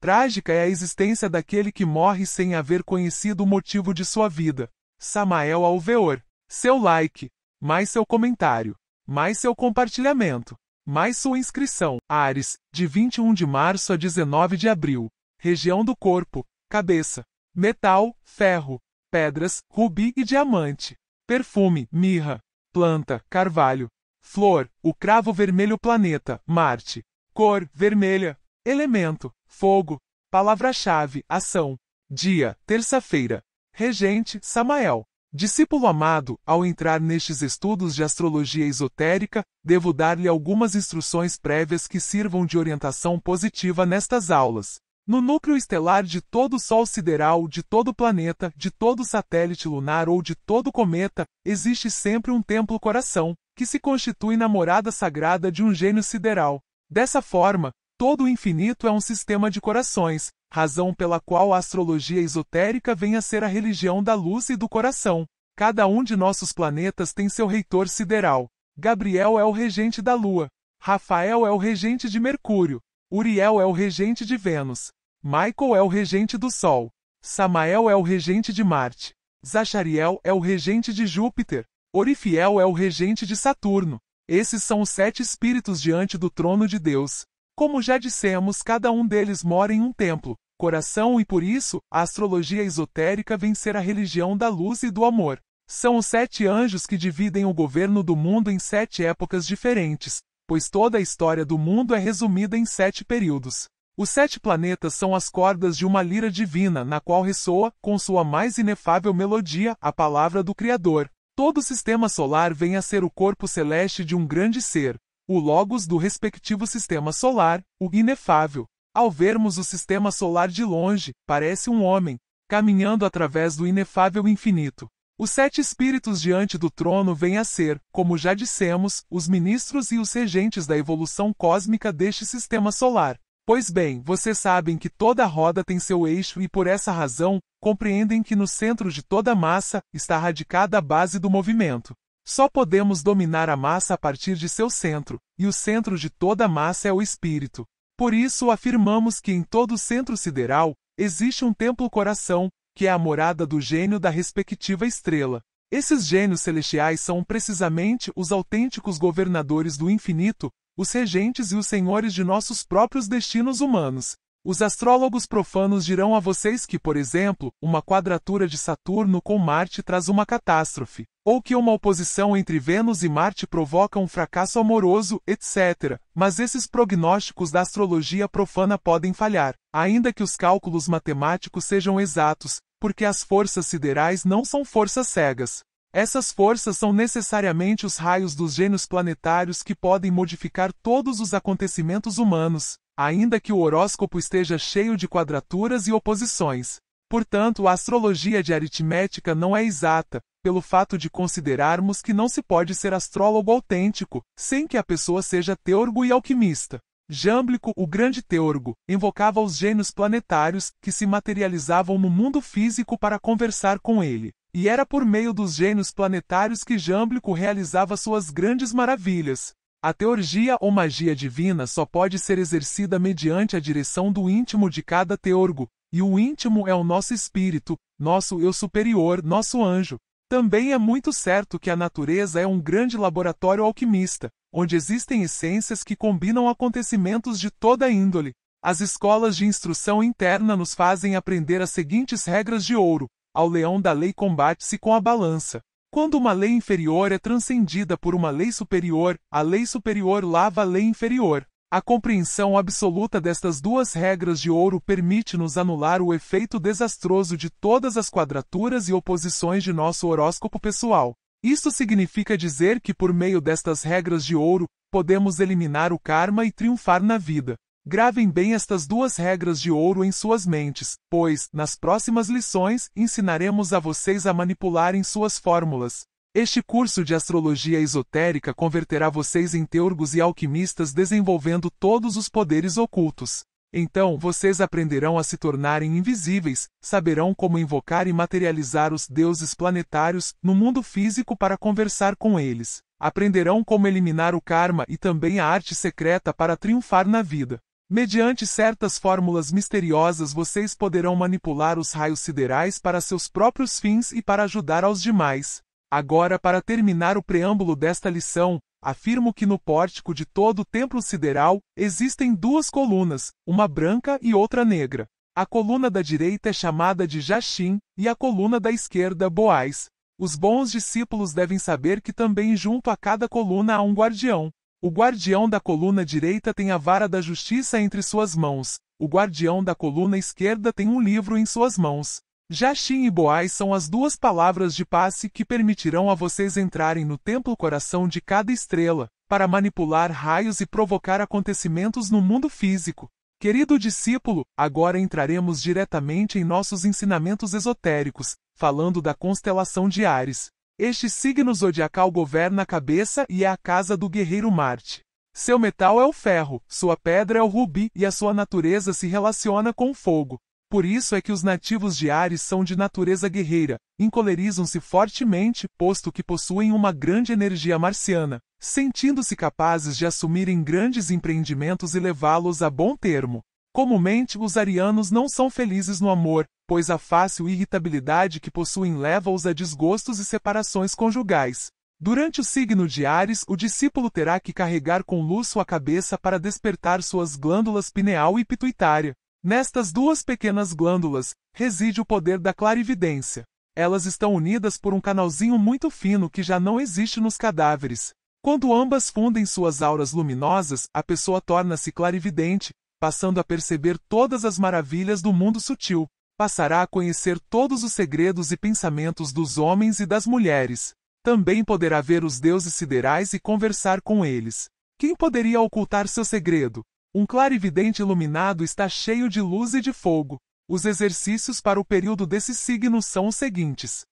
Trágica é a existência daquele que morre sem haver conhecido o motivo de sua vida. Samael Alveor. Seu like, mais seu comentário, mais seu compartilhamento, mais sua inscrição. Ares, de 21 de março a 19 de abril. Região do corpo, cabeça, metal, ferro, pedras, rubi e diamante. Perfume, mirra. Planta, carvalho. Flor, o cravo vermelho planeta, Marte. Cor, vermelha, Elemento: fogo. Palavra-chave: ação. Dia: terça-feira. Regente: Samael. Discípulo amado, ao entrar nestes estudos de astrologia esotérica, devo dar-lhe algumas instruções prévias que sirvam de orientação positiva nestas aulas. No núcleo estelar de todo Sol sideral, de todo planeta, de todo satélite lunar ou de todo cometa, existe sempre um templo-coração, que se constitui na morada sagrada de um gênio sideral. Dessa forma, Todo o infinito é um sistema de corações, razão pela qual a astrologia esotérica vem a ser a religião da luz e do coração. Cada um de nossos planetas tem seu reitor sideral. Gabriel é o regente da Lua. Rafael é o regente de Mercúrio. Uriel é o regente de Vênus. Michael é o regente do Sol. Samael é o regente de Marte. Zachariel é o regente de Júpiter. Orifiel é o regente de Saturno. Esses são os sete espíritos diante do trono de Deus, como já dissemos, cada um deles mora em um templo, coração e por isso, a astrologia esotérica vem ser a religião da luz e do amor. São os sete anjos que dividem o governo do mundo em sete épocas diferentes, pois toda a história do mundo é resumida em sete períodos. Os sete planetas são as cordas de uma lira divina na qual ressoa, com sua mais inefável melodia, a palavra do Criador. Todo o sistema solar vem a ser o corpo celeste de um grande ser, o logos do respectivo sistema solar, o inefável. Ao vermos o sistema solar de longe, parece um homem, caminhando através do inefável infinito. Os sete espíritos diante do trono vêm a ser, como já dissemos, os ministros e os regentes da evolução cósmica deste sistema solar. Pois bem, vocês sabem que toda roda tem seu eixo e, por essa razão, compreendem que no centro de toda massa está radicada a base do movimento. Só podemos dominar a massa a partir de seu centro, e o centro de toda a massa é o espírito. Por isso afirmamos que em todo centro sideral existe um templo-coração, que é a morada do gênio da respectiva estrela. Esses gênios celestiais são precisamente os autênticos governadores do infinito, os regentes e os senhores de nossos próprios destinos humanos. Os astrólogos profanos dirão a vocês que, por exemplo, uma quadratura de Saturno com Marte traz uma catástrofe, ou que uma oposição entre Vênus e Marte provoca um fracasso amoroso, etc. Mas esses prognósticos da astrologia profana podem falhar, ainda que os cálculos matemáticos sejam exatos, porque as forças siderais não são forças cegas. Essas forças são necessariamente os raios dos gênios planetários que podem modificar todos os acontecimentos humanos, ainda que o horóscopo esteja cheio de quadraturas e oposições. Portanto, a astrologia de aritmética não é exata, pelo fato de considerarmos que não se pode ser astrólogo autêntico, sem que a pessoa seja teorgo e alquimista. Jâmblico, o grande teorgo, invocava os gênios planetários, que se materializavam no mundo físico para conversar com ele. E era por meio dos gênios planetários que Jâmblico realizava suas grandes maravilhas. A teurgia ou magia divina só pode ser exercida mediante a direção do íntimo de cada teorgo, e o íntimo é o nosso espírito, nosso eu superior, nosso anjo. Também é muito certo que a natureza é um grande laboratório alquimista, onde existem essências que combinam acontecimentos de toda índole. As escolas de instrução interna nos fazem aprender as seguintes regras de ouro: ao leão da lei combate-se com a balança. Quando uma lei inferior é transcendida por uma lei superior, a lei superior lava a lei inferior. A compreensão absoluta destas duas regras de ouro permite-nos anular o efeito desastroso de todas as quadraturas e oposições de nosso horóscopo pessoal. Isso significa dizer que, por meio destas regras de ouro, podemos eliminar o karma e triunfar na vida. Gravem bem estas duas regras de ouro em suas mentes, pois, nas próximas lições, ensinaremos a vocês a manipularem suas fórmulas. Este curso de astrologia esotérica converterá vocês em teurgos e alquimistas desenvolvendo todos os poderes ocultos. Então, vocês aprenderão a se tornarem invisíveis, saberão como invocar e materializar os deuses planetários no mundo físico para conversar com eles. Aprenderão como eliminar o karma e também a arte secreta para triunfar na vida. Mediante certas fórmulas misteriosas vocês poderão manipular os raios siderais para seus próprios fins e para ajudar aos demais. Agora, para terminar o preâmbulo desta lição, afirmo que no pórtico de todo o templo sideral existem duas colunas, uma branca e outra negra. A coluna da direita é chamada de Jaxim e a coluna da esquerda Boaz. Os bons discípulos devem saber que também junto a cada coluna há um guardião. O guardião da coluna direita tem a vara da justiça entre suas mãos, o guardião da coluna esquerda tem um livro em suas mãos. Jaxim e Boaz são as duas palavras de passe que permitirão a vocês entrarem no templo coração de cada estrela, para manipular raios e provocar acontecimentos no mundo físico. Querido discípulo, agora entraremos diretamente em nossos ensinamentos esotéricos, falando da constelação de Ares. Este signo zodiacal governa a cabeça e é a casa do guerreiro Marte. Seu metal é o ferro, sua pedra é o rubi e a sua natureza se relaciona com o fogo. Por isso é que os nativos de Ares são de natureza guerreira, encolerizam-se fortemente, posto que possuem uma grande energia marciana, sentindo-se capazes de assumirem grandes empreendimentos e levá-los a bom termo. Comumente os arianos não são felizes no amor, pois a fácil irritabilidade que possuem leva-os a desgostos e separações conjugais. Durante o signo de Ares, o discípulo terá que carregar com luz sua cabeça para despertar suas glândulas pineal e pituitária. Nestas duas pequenas glândulas, reside o poder da clarividência. Elas estão unidas por um canalzinho muito fino que já não existe nos cadáveres. Quando ambas fundem suas auras luminosas, a pessoa torna-se clarividente, passando a perceber todas as maravilhas do mundo sutil, passará a conhecer todos os segredos e pensamentos dos homens e das mulheres. Também poderá ver os deuses siderais e conversar com eles. Quem poderia ocultar seu segredo? Um clarividente iluminado está cheio de luz e de fogo. Os exercícios para o período desse signo são os seguintes.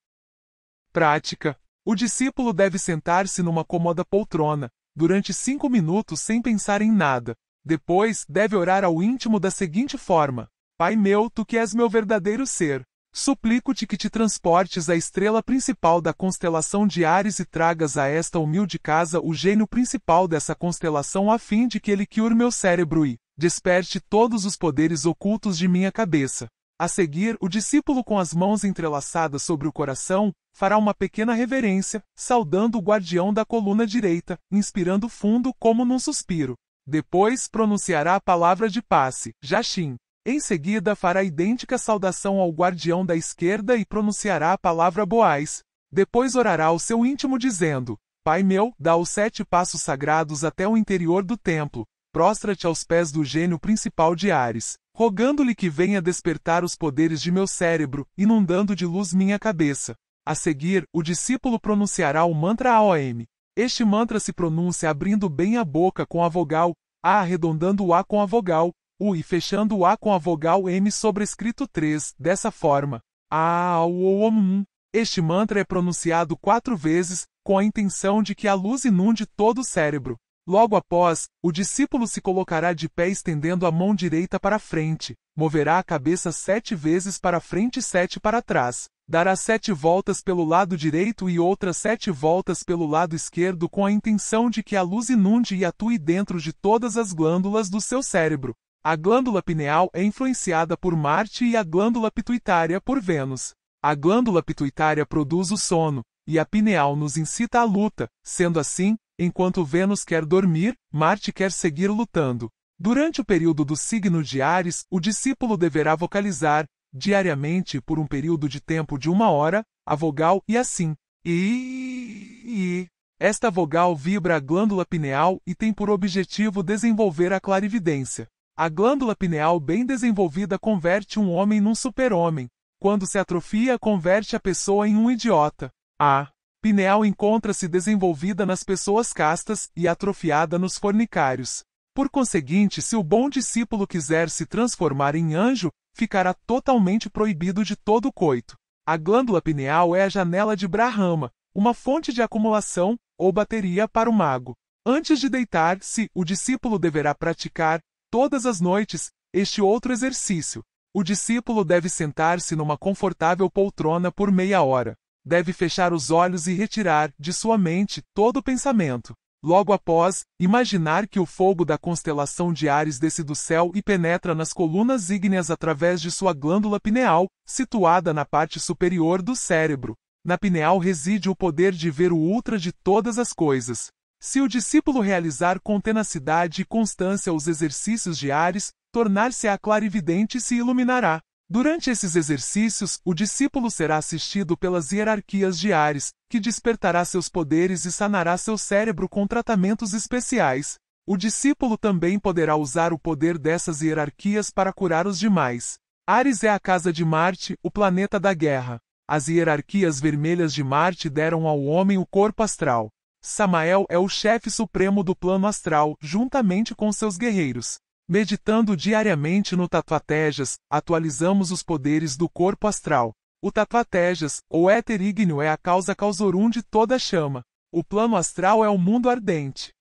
Prática. O discípulo deve sentar-se numa cômoda poltrona, durante cinco minutos sem pensar em nada, depois, deve orar ao íntimo da seguinte forma: Pai meu, tu que és meu verdadeiro ser, suplico-te que te transportes à estrela principal da constelação de Ares e tragas a esta humilde casa o gênio principal dessa constelação a fim de que ele cure meu cérebro e desperte todos os poderes ocultos de minha cabeça. A seguir, o discípulo com as mãos entrelaçadas sobre o coração, fará uma pequena reverência, saudando o guardião da coluna direita, inspirando fundo como num suspiro. Depois pronunciará a palavra de passe, Jachim. Em seguida fará idêntica saudação ao guardião da esquerda e pronunciará a palavra Boaz. Depois orará ao seu íntimo dizendo, Pai meu, dá os sete passos sagrados até o interior do templo, prostra-te aos pés do gênio principal de Ares, rogando-lhe que venha despertar os poderes de meu cérebro, inundando de luz minha cabeça. A seguir, o discípulo pronunciará o mantra AOM, este mantra se pronuncia abrindo bem a boca com a vogal A, arredondando o A com a vogal U e fechando o A com a vogal M sobrescrito 3, dessa forma. A, O, O, M. Este mantra é pronunciado quatro vezes, com a intenção de que a luz inunde todo o cérebro. Logo após, o discípulo se colocará de pé estendendo a mão direita para frente, moverá a cabeça sete vezes para frente e sete para trás, Dará sete voltas pelo lado direito e outras sete voltas pelo lado esquerdo com a intenção de que a luz inunde e atue dentro de todas as glândulas do seu cérebro. A glândula pineal é influenciada por Marte e a glândula pituitária por Vênus. A glândula pituitária produz o sono, e a pineal nos incita à luta, sendo assim, enquanto Vênus quer dormir, Marte quer seguir lutando. Durante o período do signo de Ares, o discípulo deverá vocalizar, diariamente por um período de tempo de uma hora, a vogal e assim. E. Esta vogal vibra a glândula pineal e tem por objetivo desenvolver a clarividência. A glândula pineal bem desenvolvida converte um homem num super-homem. Quando se atrofia, converte a pessoa em um idiota. A pineal encontra-se desenvolvida nas pessoas castas e atrofiada nos fornicários. Por conseguinte, se o bom discípulo quiser se transformar em anjo, ficará totalmente proibido de todo coito. A glândula pineal é a janela de Brahma, uma fonte de acumulação ou bateria para o mago. Antes de deitar-se, o discípulo deverá praticar, todas as noites, este outro exercício. O discípulo deve sentar-se numa confortável poltrona por meia hora. Deve fechar os olhos e retirar, de sua mente, todo pensamento. Logo após, imaginar que o fogo da constelação de Ares desce do céu e penetra nas colunas ígneas através de sua glândula pineal, situada na parte superior do cérebro. Na pineal reside o poder de ver o ultra de todas as coisas. Se o discípulo realizar com tenacidade e constância os exercícios de Ares, tornar-se-á clarividente e se iluminará. Durante esses exercícios, o discípulo será assistido pelas hierarquias de Ares, que despertará seus poderes e sanará seu cérebro com tratamentos especiais. O discípulo também poderá usar o poder dessas hierarquias para curar os demais. Ares é a casa de Marte, o planeta da guerra. As hierarquias vermelhas de Marte deram ao homem o corpo astral. Samael é o chefe supremo do plano astral, juntamente com seus guerreiros. Meditando diariamente no Tatuatejas, atualizamos os poderes do corpo astral. O Tatuatejas, ou éter ígneo, é a causa causorum de toda chama. O plano astral é o mundo ardente.